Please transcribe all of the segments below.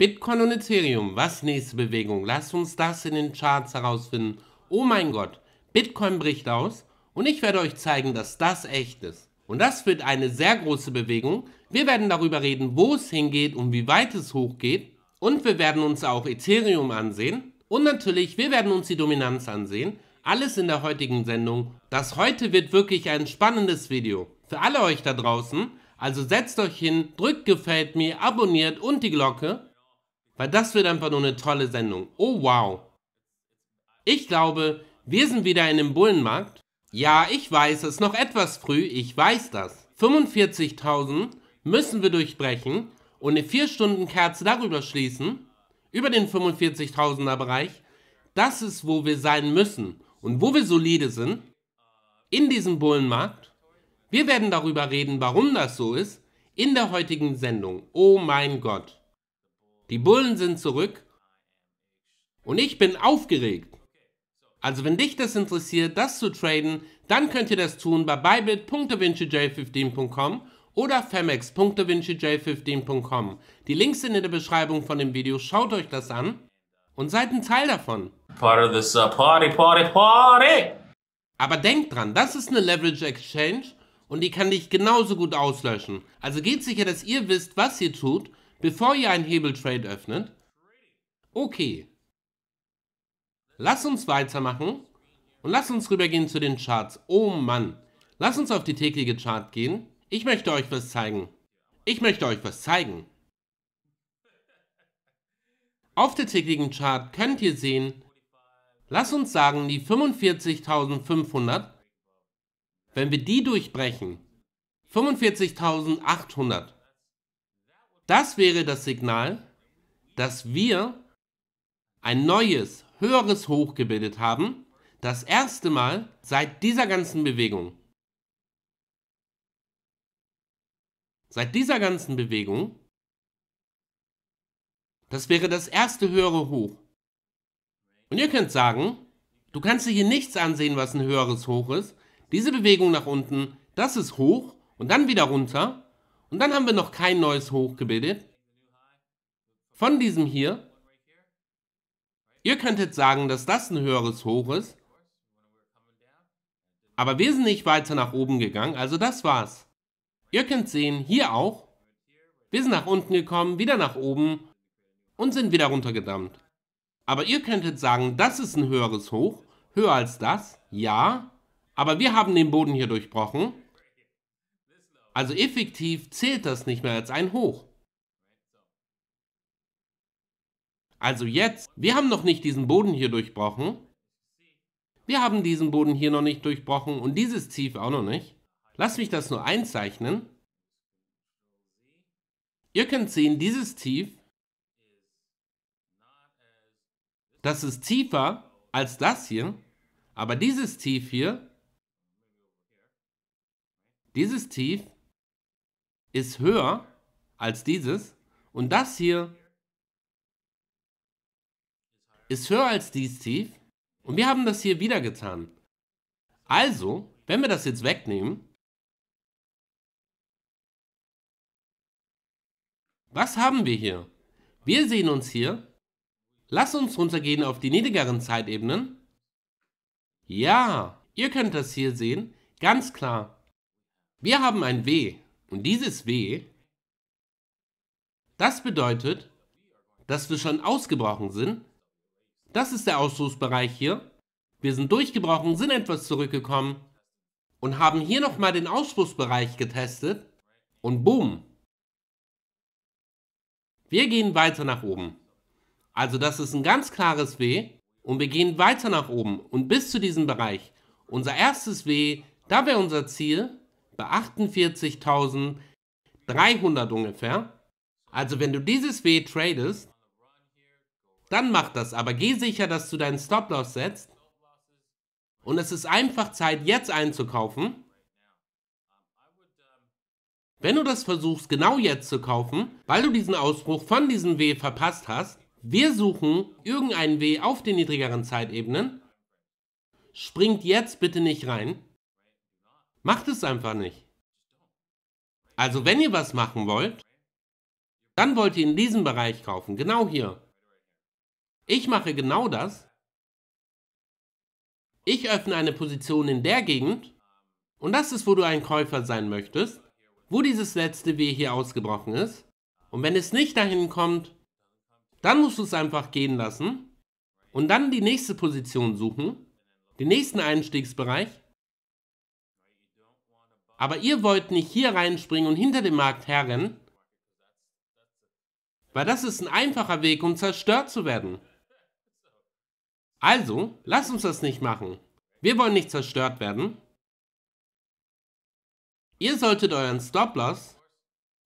Bitcoin und Ethereum, was nächste Bewegung? Lasst uns das in den Charts herausfinden. Oh mein Gott, Bitcoin bricht aus und ich werde euch zeigen, dass das echt ist. Und das wird eine sehr große Bewegung. Wir werden darüber reden, wo es hingeht und wie weit es hochgeht. Und wir werden uns auch Ethereum ansehen. Und natürlich, wir werden uns die Dominanz ansehen. Alles in der heutigen Sendung. Das heute wird wirklich ein spannendes Video. Für alle euch da draußen. Also setzt euch hin, drückt gefällt mir, abonniert und die Glocke weil das wird einfach nur eine tolle Sendung. Oh wow. Ich glaube, wir sind wieder in dem Bullenmarkt. Ja, ich weiß, es ist noch etwas früh, ich weiß das. 45.000 müssen wir durchbrechen und eine 4-Stunden-Kerze darüber schließen, über den 45.000er Bereich. Das ist, wo wir sein müssen und wo wir solide sind, in diesem Bullenmarkt. Wir werden darüber reden, warum das so ist, in der heutigen Sendung. Oh mein Gott. Die Bullen sind zurück und ich bin aufgeregt. Also wenn dich das interessiert, das zu traden, dann könnt ihr das tun bei bybit.davincij15.com oder femex.davincij15.com. Die Links sind in der Beschreibung von dem Video. Schaut euch das an und seid ein Teil davon. Part of this uh, party, party, party! Aber denkt dran, das ist eine Leverage Exchange und die kann dich genauso gut auslöschen. Also geht sicher, dass ihr wisst, was ihr tut bevor ihr einen Hebeltrade öffnet? Okay. Lass uns weitermachen und lass uns rübergehen zu den Charts. Oh Mann, lass uns auf die tägliche Chart gehen. Ich möchte euch was zeigen. Ich möchte euch was zeigen. Auf der täglichen Chart könnt ihr sehen, lass uns sagen, die 45.500, wenn wir die durchbrechen, 45.800. Das wäre das Signal, dass wir ein neues, höheres Hoch gebildet haben, das erste Mal seit dieser ganzen Bewegung. Seit dieser ganzen Bewegung, das wäre das erste höhere Hoch. Und ihr könnt sagen, du kannst dir hier nichts ansehen, was ein höheres Hoch ist. Diese Bewegung nach unten, das ist hoch und dann wieder runter und dann haben wir noch kein neues Hoch gebildet. Von diesem hier. Ihr könntet sagen, dass das ein höheres Hoch ist. Aber wir sind nicht weiter nach oben gegangen, also das war's. Ihr könnt sehen, hier auch. Wir sind nach unten gekommen, wieder nach oben und sind wieder runtergedammt. Aber ihr könntet sagen, das ist ein höheres Hoch, höher als das, ja. Aber wir haben den Boden hier durchbrochen also effektiv zählt das nicht mehr als ein Hoch. Also jetzt, wir haben noch nicht diesen Boden hier durchbrochen. Wir haben diesen Boden hier noch nicht durchbrochen und dieses Tief auch noch nicht. Lass mich das nur einzeichnen. Ihr könnt sehen, dieses Tief, das ist tiefer als das hier, aber dieses Tief hier, dieses Tief ist höher als dieses und das hier ist höher als dies tief und wir haben das hier wieder getan. Also, wenn wir das jetzt wegnehmen, was haben wir hier? Wir sehen uns hier, lass uns runtergehen auf die niedrigeren Zeitebenen. Ja, ihr könnt das hier sehen, ganz klar. Wir haben ein W und dieses W, das bedeutet, dass wir schon ausgebrochen sind. Das ist der Ausdrucksbereich hier. Wir sind durchgebrochen, sind etwas zurückgekommen und haben hier nochmal den Ausdrucksbereich getestet und boom. Wir gehen weiter nach oben. Also das ist ein ganz klares W und wir gehen weiter nach oben und bis zu diesem Bereich. Unser erstes W, da wäre unser Ziel, bei 48.300 ungefähr. Also wenn du dieses W tradest, dann mach das, aber geh sicher, dass du deinen Stop-Loss setzt. Und es ist einfach Zeit, jetzt einzukaufen. Wenn du das versuchst, genau jetzt zu kaufen, weil du diesen Ausbruch von diesem W verpasst hast, wir suchen irgendeinen W auf den niedrigeren Zeitebenen. Springt jetzt bitte nicht rein. Macht es einfach nicht. Also wenn ihr was machen wollt, dann wollt ihr in diesem Bereich kaufen, genau hier. Ich mache genau das. Ich öffne eine Position in der Gegend und das ist, wo du ein Käufer sein möchtest, wo dieses letzte W hier ausgebrochen ist. Und wenn es nicht dahin kommt, dann musst du es einfach gehen lassen und dann die nächste Position suchen, den nächsten Einstiegsbereich aber ihr wollt nicht hier reinspringen und hinter dem Markt herren? Weil das ist ein einfacher Weg, um zerstört zu werden. Also, lasst uns das nicht machen. Wir wollen nicht zerstört werden. Ihr solltet euren Stop-Loss,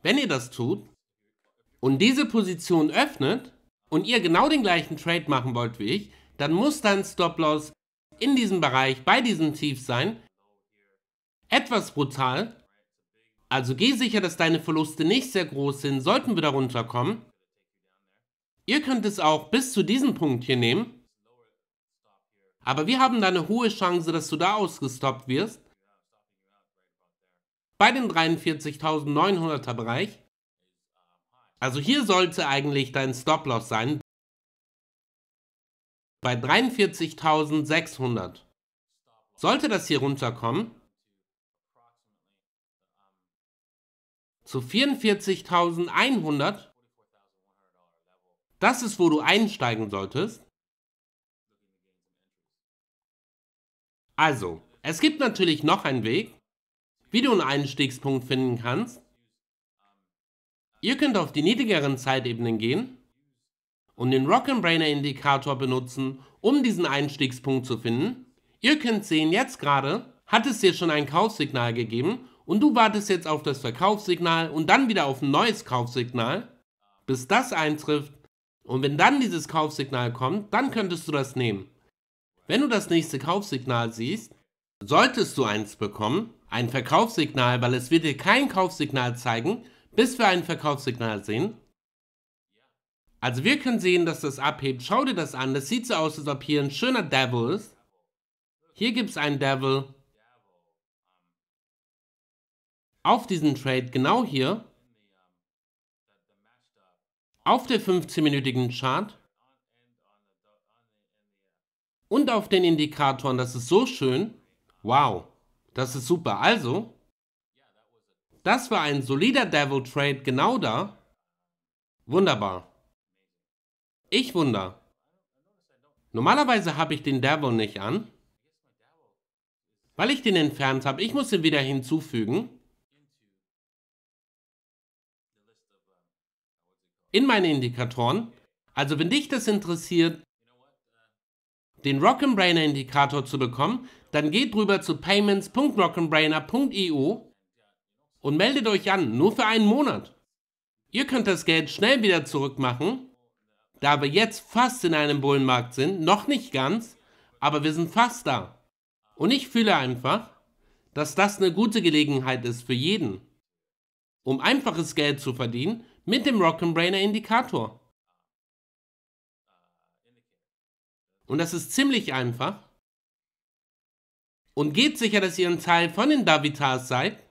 wenn ihr das tut, und diese Position öffnet und ihr genau den gleichen Trade machen wollt wie ich, dann muss dein Stop-Loss in diesem Bereich bei diesem Tief sein, etwas brutal. Also geh sicher, dass deine Verluste nicht sehr groß sind, sollten wir darunter kommen. Ihr könnt es auch bis zu diesem Punkt hier nehmen. Aber wir haben da eine hohe Chance, dass du da ausgestoppt wirst. Bei dem 43.900er Bereich. Also hier sollte eigentlich dein Stop-Loss sein. Bei 43.600. Sollte das hier runterkommen, zu 44.100. Das ist, wo du einsteigen solltest. Also, es gibt natürlich noch einen Weg, wie du einen Einstiegspunkt finden kannst. Ihr könnt auf die niedrigeren Zeitebenen gehen und den Rock'n'Brainer Indikator benutzen, um diesen Einstiegspunkt zu finden. Ihr könnt sehen, jetzt gerade hat es dir schon ein Kaufsignal gegeben und du wartest jetzt auf das Verkaufssignal und dann wieder auf ein neues Kaufsignal, bis das eintrifft und wenn dann dieses Kaufsignal kommt, dann könntest du das nehmen. Wenn du das nächste Kaufsignal siehst, solltest du eins bekommen, ein Verkaufssignal, weil es wird dir kein Kaufsignal zeigen, bis wir ein Verkaufssignal sehen. Also wir können sehen, dass das abhebt. Schau dir das an. Das sieht so aus, als ob hier ein schöner Devil ist. Hier gibt es einen Devil auf diesen Trade genau hier auf der 15-minütigen Chart und auf den Indikatoren. Das ist so schön. Wow, das ist super. Also, das war ein solider Devil Trade genau da. Wunderbar. Ich wunder. Normalerweise habe ich den Devil nicht an, weil ich den entfernt habe. Ich muss ihn wieder hinzufügen. in meine Indikatoren. Also wenn dich das interessiert, den Rock'n'Brainer Indikator zu bekommen, dann geht drüber zu payments.rock'n'Brainer.eu und meldet euch an, nur für einen Monat. Ihr könnt das Geld schnell wieder zurückmachen, da wir jetzt fast in einem Bullenmarkt sind, noch nicht ganz, aber wir sind fast da. Und ich fühle einfach, dass das eine gute Gelegenheit ist für jeden, um einfaches Geld zu verdienen mit dem Rock'n'Brainer Indikator. Und das ist ziemlich einfach. Und geht sicher, dass ihr ein Teil von den Davitars seid.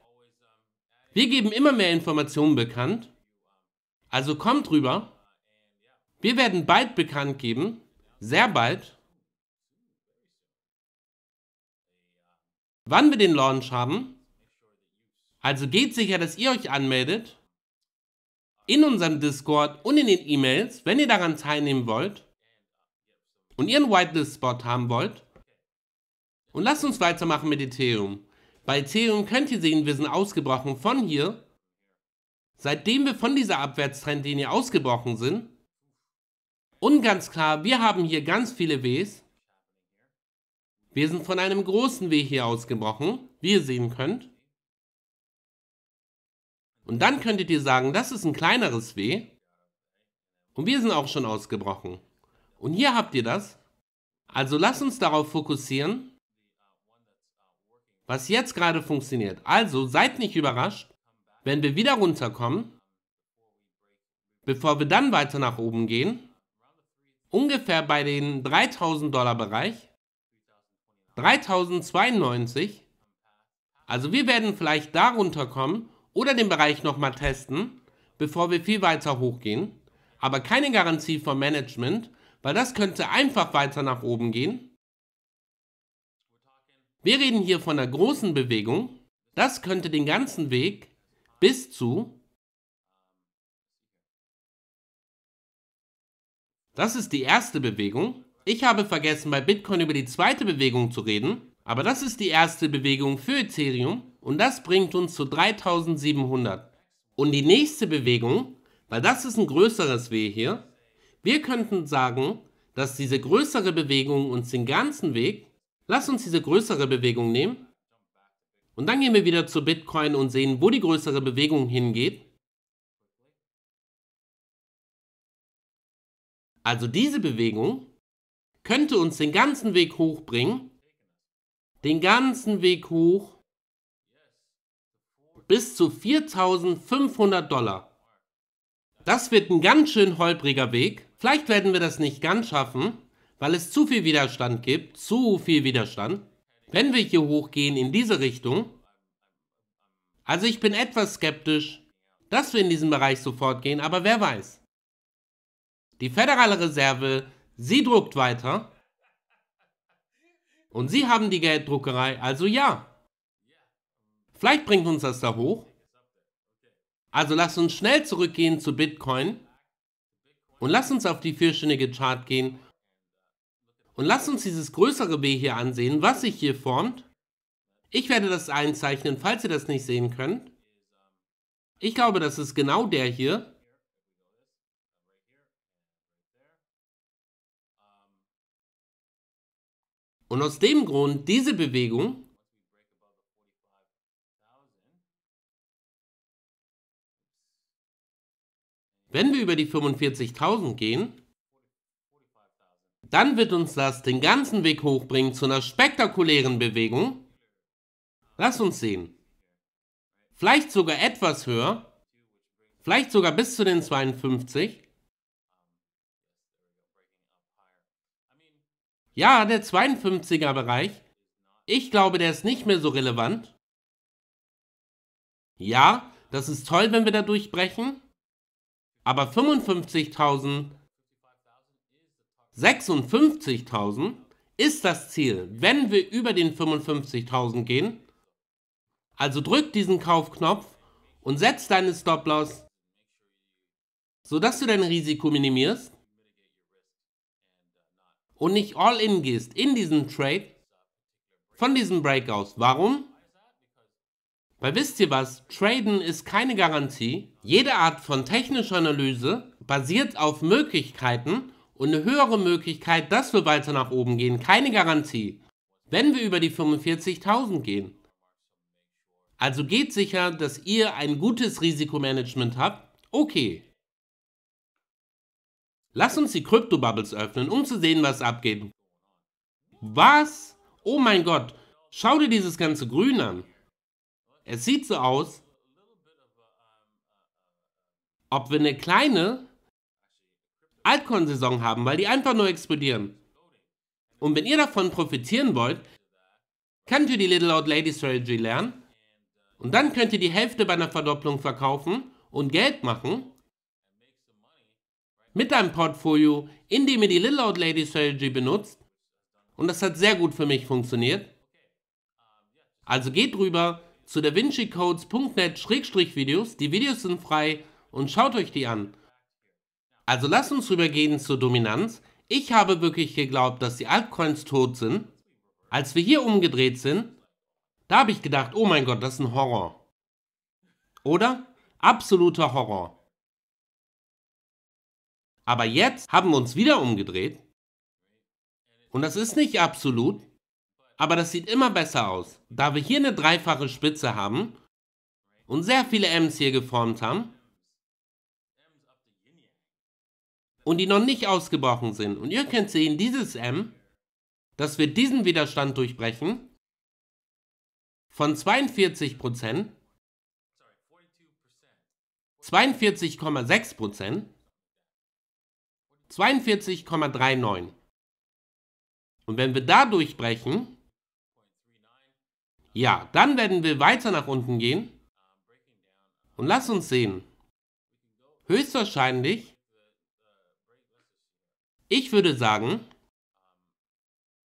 Wir geben immer mehr Informationen bekannt. Also kommt rüber. Wir werden bald bekannt geben. Sehr bald. Wann wir den Launch haben. Also geht sicher, dass ihr euch anmeldet in unserem Discord und in den E-Mails, wenn ihr daran teilnehmen wollt und ihren Whitelist-Spot haben wollt. Und lasst uns weitermachen mit Ethereum. Bei Ethereum könnt ihr sehen, wir sind ausgebrochen von hier. Seitdem wir von dieser Abwärtstrendlinie ausgebrochen sind. Und ganz klar, wir haben hier ganz viele Ws. Wir sind von einem großen W hier ausgebrochen, wie ihr sehen könnt. Und dann könntet ihr sagen, das ist ein kleineres W. Und wir sind auch schon ausgebrochen. Und hier habt ihr das. Also lasst uns darauf fokussieren, was jetzt gerade funktioniert. Also seid nicht überrascht, wenn wir wieder runterkommen, bevor wir dann weiter nach oben gehen. Ungefähr bei den 3000 Dollar Bereich. 3092. Also wir werden vielleicht da runterkommen oder den Bereich nochmal testen, bevor wir viel weiter hochgehen. Aber keine Garantie vom Management, weil das könnte einfach weiter nach oben gehen. Wir reden hier von einer großen Bewegung. Das könnte den ganzen Weg bis zu... Das ist die erste Bewegung. Ich habe vergessen, bei Bitcoin über die zweite Bewegung zu reden. Aber das ist die erste Bewegung für Ethereum und das bringt uns zu 3700. Und die nächste Bewegung, weil das ist ein größeres W hier, wir könnten sagen, dass diese größere Bewegung uns den ganzen Weg, lass uns diese größere Bewegung nehmen und dann gehen wir wieder zu Bitcoin und sehen, wo die größere Bewegung hingeht. Also diese Bewegung könnte uns den ganzen Weg hochbringen den ganzen Weg hoch bis zu 4500 Dollar. Das wird ein ganz schön holpriger Weg. Vielleicht werden wir das nicht ganz schaffen, weil es zu viel Widerstand gibt, zu viel Widerstand. Wenn wir hier hochgehen in diese Richtung, also ich bin etwas skeptisch, dass wir in diesen Bereich sofort gehen, aber wer weiß. Die Federale Reserve, sie druckt weiter und Sie haben die Gelddruckerei, also ja. Vielleicht bringt uns das da hoch. Also lasst uns schnell zurückgehen zu Bitcoin und lasst uns auf die vierstündige Chart gehen und lasst uns dieses größere B hier ansehen, was sich hier formt. Ich werde das einzeichnen, falls ihr das nicht sehen könnt. Ich glaube, das ist genau der hier. Und aus dem Grund, diese Bewegung Wenn wir über die 45.000 gehen, dann wird uns das den ganzen Weg hochbringen zu einer spektakulären Bewegung. Lass uns sehen. Vielleicht sogar etwas höher. Vielleicht sogar bis zu den 52. Ja, der 52er Bereich. Ich glaube, der ist nicht mehr so relevant. Ja, das ist toll, wenn wir da durchbrechen. Aber 55.000, 56.000 ist das Ziel, wenn wir über den 55.000 gehen. Also drück diesen Kaufknopf und setz deine Stop-Loss, sodass du dein Risiko minimierst und nicht all in gehst in diesen Trade von diesen Breakouts. Warum? Weil wisst ihr was, Traden ist keine Garantie. Jede Art von technischer Analyse basiert auf Möglichkeiten und eine höhere Möglichkeit, dass wir weiter nach oben gehen, keine Garantie, wenn wir über die 45.000 gehen. Also geht sicher, dass ihr ein gutes Risikomanagement habt. Okay, Lass uns die Krypto-Bubbles öffnen, um zu sehen, was abgeht. Was? Oh mein Gott, schau dir dieses ganze Grün an. Es sieht so aus, ob wir eine kleine Altcoin-Saison haben, weil die einfach nur explodieren. Und wenn ihr davon profitieren wollt, könnt ihr die Little Old Lady Strategy lernen und dann könnt ihr die Hälfte bei einer Verdopplung verkaufen und Geld machen mit deinem Portfolio, indem ihr die Little Old Lady Strategy benutzt. Und das hat sehr gut für mich funktioniert. Also geht rüber zu davincicodes.net-videos. Die Videos sind frei und schaut euch die an. Also lasst uns rübergehen zur Dominanz. Ich habe wirklich geglaubt, dass die Altcoins tot sind. Als wir hier umgedreht sind, da habe ich gedacht, oh mein Gott, das ist ein Horror. Oder? Absoluter Horror. Aber jetzt haben wir uns wieder umgedreht. Und das ist nicht absolut, aber das sieht immer besser aus. Da wir hier eine dreifache Spitze haben und sehr viele M's hier geformt haben und die noch nicht ausgebrochen sind. Und ihr könnt sehen, dieses M, dass wir diesen Widerstand durchbrechen von 42 42,6 42,39. Und wenn wir da durchbrechen, ja, dann werden wir weiter nach unten gehen. Und lass uns sehen. Höchstwahrscheinlich, ich würde sagen,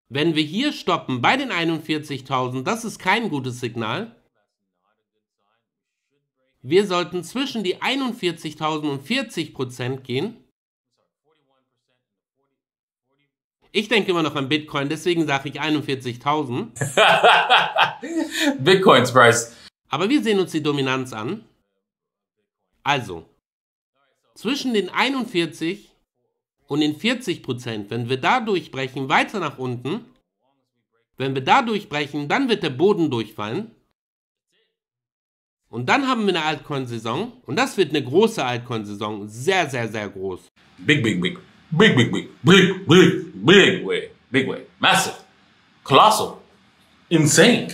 wenn wir hier stoppen bei den 41.000, das ist kein gutes Signal. Wir sollten zwischen die 41.000 und 40% gehen. Ich denke immer noch an Bitcoin, deswegen sage ich 41.000. Bitcoins Price. Aber wir sehen uns die Dominanz an. Also, zwischen den 41 und den 40 Prozent, wenn wir da durchbrechen, weiter nach unten. Wenn wir da durchbrechen, dann wird der Boden durchfallen. Und dann haben wir eine Altcoin-Saison. Und das wird eine große Altcoin-Saison. Sehr, sehr, sehr groß. Big, big, big. Big, big, big. Big, big big way, big way, massive, colossal, insane.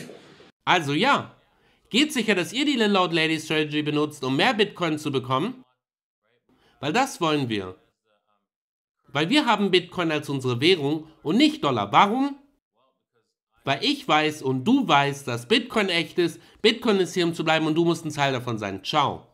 Also ja, geht sicher, dass ihr die Linload Lady Strategy benutzt, um mehr Bitcoin zu bekommen? Weil das wollen wir. Weil wir haben Bitcoin als unsere Währung und nicht Dollar. Warum? Weil ich weiß und du weißt, dass Bitcoin echt ist, Bitcoin ist hier um zu bleiben und du musst ein Teil davon sein. Ciao.